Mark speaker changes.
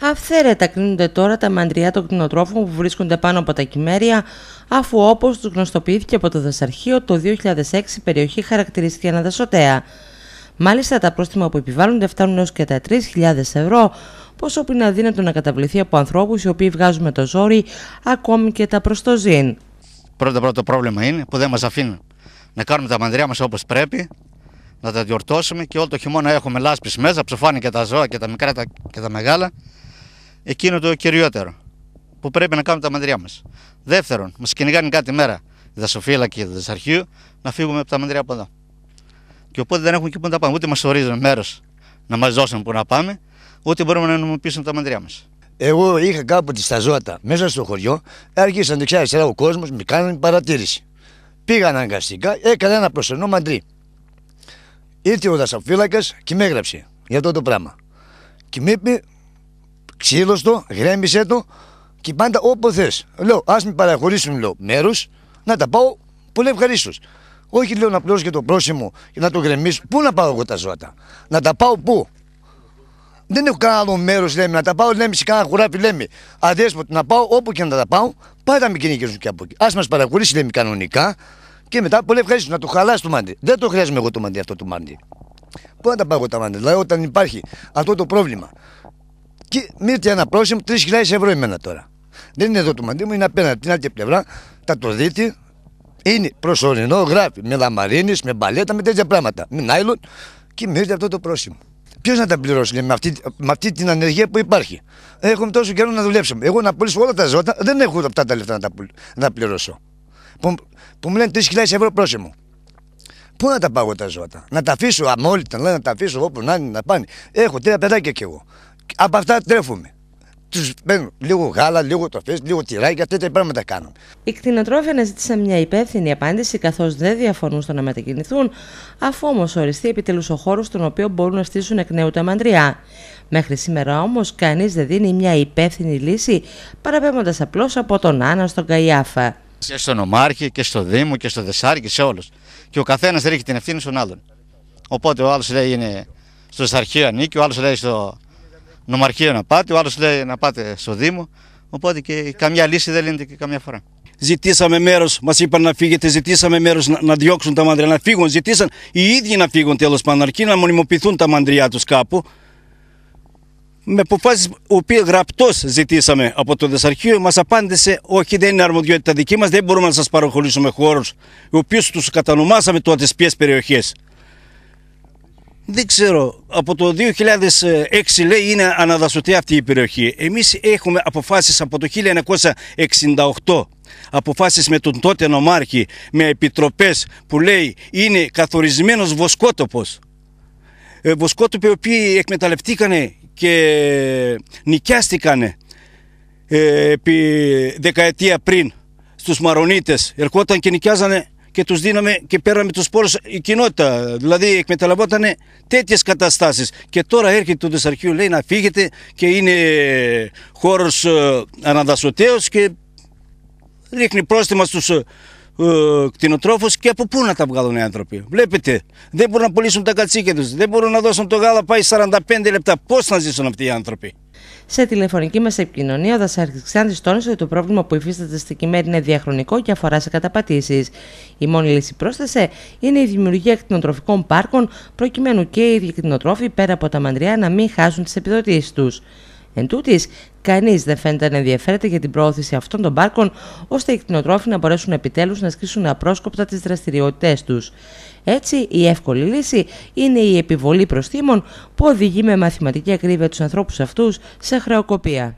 Speaker 1: Αυθαίρετα κρίνονται τώρα τα μαντριά των κτηνοτρόφων που βρίσκονται πάνω από τα κυμέρια, αφού όπως τους γνωστοποιήθηκε από το Δασαρχείο το 2006 η περιοχή χαρακτηρίστηκε αναδασωτέα. Μάλιστα τα πρόστιμα που επιβάλλονται φτάνουν έως και τα 3.000 ευρώ, πόσο που είναι αδύνατο να καταβληθεί από ανθρώπους οι οποίοι βγάζουν με το ζόρι ακόμη και τα προστοζήν. Πρώτα πρώτο πρόβλημα είναι που δεν μας αφήνουν να κάνουμε τα μαντριά μας όπως πρέπει,
Speaker 2: να τα διορτώσουμε και όλο το χειμώνα έχουμε λάσπης μέσα, ψοφάνε και τα ζώα και τα μικρά και τα μεγάλα εκείνο το κυριότερο που πρέπει να κάνουμε τα μαντριά μας. Δεύτερον, μας κυνηγάνε κάτι μέρα οι και το δασαρχείου να φύγουμε από τα μαντριά από εδώ. Και οπότε δεν έχουμε εκεί που να τα πάμε. Ούτε μας ορίζουν μέρος να μας δώσουν που να πάμε, ούτε μπορούμε να
Speaker 3: νομοποιήσουμε τα μαντριά μας. Εγώ είχα κάποτε στα ζώτα μέσα στο χωριό, άρχισαν δεξιά αριστερά ο κόσμος, με κάνουν παρατήρηση. Πήγα αναγκαστικά, έκανα ένα προσωρινό μαντρί. Ήρθε ο δασοφύλακας και με έγραψε για αυτό το πράγμα. Και με ξύλωστο, γρέμισε το και πάντα όπου θες. Λέω, ας μην παραχωρήσουν λέω, μέρους, να τα πάω πολύ ευχαρίστως. Όχι λέω να πληρώσω και το πρόσημο και να το γκρεμίσω. Πού να πάω εγώ τα ζώα Να τα πάω πού. Δεν έχω κανένα άλλο μέρος λέμε. Να τα πάω λέμε σε κανένα χουράπι λέμε. Αδέσποτε να πάω όπου και να τα πάω. Πάντα με κυνηγήσουν και από εκεί. Ας μας παρακολουθήσει λέμε κανονικά. Και μετά πολύ ευχαρίστως να το χαλάσει το μάντι. Δεν το χρειάζομαι εγώ το μάντι αυτό το μάντι. Πού να τα πάω εγώ τα μάντι. Δηλαδή όταν υπάρχει αυτό το πρόβλημα και μύρτε ένα πρόσημο 3.000 ευρώ εμένα τώρα. Δεν είναι εδώ το μαντί μου, είναι απέναντι την άλλη πλευρά. τα το δείτε. Είναι προσωρινό, γράφει με λαμαρίνες, με μπαλέτα, με τέτοια πράγματα. Με νάιλον και μύρτε αυτό το πρόσημο. Ποιος να τα πληρώσει λέει, με, αυτή, με αυτή την ανεργία που υπάρχει. Έχουμε τόσο καιρό να δουλέψουμε. Εγώ να πουλήσω όλα τα ζώα, δεν έχω αυτά τα λεφτά να τα να πληρώσω. Που, που μου λένε 3.000 ευρώ πρόσημο. Πού να τα πάω τα ζώα, να τα αφήσω αμόλυτα, να τα αφήσω όπου να είναι, να πάνε. Έχω τρία παιδάκια κι εγώ. Από
Speaker 1: αυτά τρέφουμε. Τους παίρνουν λίγο γάλα, λίγο τροφέ, λίγο τυράκια, τέτοια πράγματα κάνουν. Οι κτηνοτρόφοι αναζήτησαν μια υπεύθυνη απάντηση, καθώς δεν διαφωνούν στο να μετακινηθούν, αφού όμως οριστεί επιτέλους ο χώρος στον οποίο μπορούν να στήσουν εκ νέου τα μαντριά. Μέχρι σήμερα όμως, κανείς δεν δίνει μια υπεύθυνη λύση, παραπέμποντας απλώς από τον Άννα στον Καϊάφα.
Speaker 2: Και στον Ομάρχη και στο Δήμο και στο Δεσάρι και σε όλους. Και ο καθένας ρίχνει την ευθύνη στον άλλον. Οπότε ο άλλος λέει είναι στο Δεσαρχείο ανήκει, ο άλλος λέει στο νομαρχείο να πάτε, ο άλλος λέει να πάτε στο Δήμο. Οπότε και καμιά λύση δεν λύνεται και καμιά φορά.
Speaker 4: Ζητήσαμε μέρος, μας είπαν να φύγετε, ζητήσαμε μέρος να, να, διώξουν τα μαντριά, να φύγουν. Ζητήσαν οι ίδιοι να φύγουν τέλος πάντων, αρκεί να μονιμοποιηθούν τα μαντριά τους κάπου. Με αποφάσεις που γραπτός ζητήσαμε από το Δεσαρχείο, μας απάντησε: Όχι, δεν είναι αρμοδιότητα δική μας, δεν μπορούμε να σας παραχωρήσουμε χώρους, οι οποίους τους κατανομάσαμε τότε ποιες περιοχές. Δεν ξέρω, από το 2006 λέει είναι αναδασωτή αυτή η περιοχή. Εμείς έχουμε αποφάσεις από το 1968, αποφάσεις με τον τότε νομάρχη, με επιτροπές που λέει είναι καθορισμένος βοσκότοπος. Ε, βοσκότοποι οι οποίοι εκμεταλλευτήκανε και νοικιάστηκαν ε, επί δεκαετία πριν στους Μαρονίτες. Ερχόταν και νοικιάζανε και τους δίναμε και πέραμε του πόρου η κοινότητα. Δηλαδή εκμεταλλευότανε τέτοιες καταστάσεις Και τώρα έρχεται το Δεσαρχείο, λέει να φύγετε και είναι χώρος ε, αναδασωτέως και ρίχνει πρόστιμα στους ε, ε, κτηνοτρόφους και από πού να τα βγάλουν οι άνθρωποι. Βλέπετε, δεν μπορούν να πουλήσουν τα κατσίκια τους, δεν μπορούν να δώσουν το γάλα πάει 45 λεπτά. Πώς να ζήσουν αυτοί οι άνθρωποι.
Speaker 1: Σε τηλεφωνική μας επικοινωνία, ο Δασαρξάντη τόνισε ότι το πρόβλημα που υφίσταται στη Κυμέρη είναι διαχρονικό και αφορά σε καταπατήσεις. Η μόνη λύση, πρόσθεσε, είναι η δημιουργία κτηνοτροφικών πάρκων, προκειμένου και οι ίδιοι κτηνοτρόφοι πέρα από τα μαντριά να μην χάσουν τις επιδοτήσεις τους. Εν τούτης, κανείς δεν φαίνεται να ενδιαφέρεται για την προώθηση αυτών των πάρκων, ώστε οι κτηνοτρόφοι να μπορέσουν επιτέλους να ασκήσουν απρόσκοπτα τις δραστηριότητές τους. Έτσι, η εύκολη λύση είναι η επιβολή προστήμων που οδηγεί με μαθηματική ακρίβεια τους ανθρώπους αυτούς σε χρεοκοπία.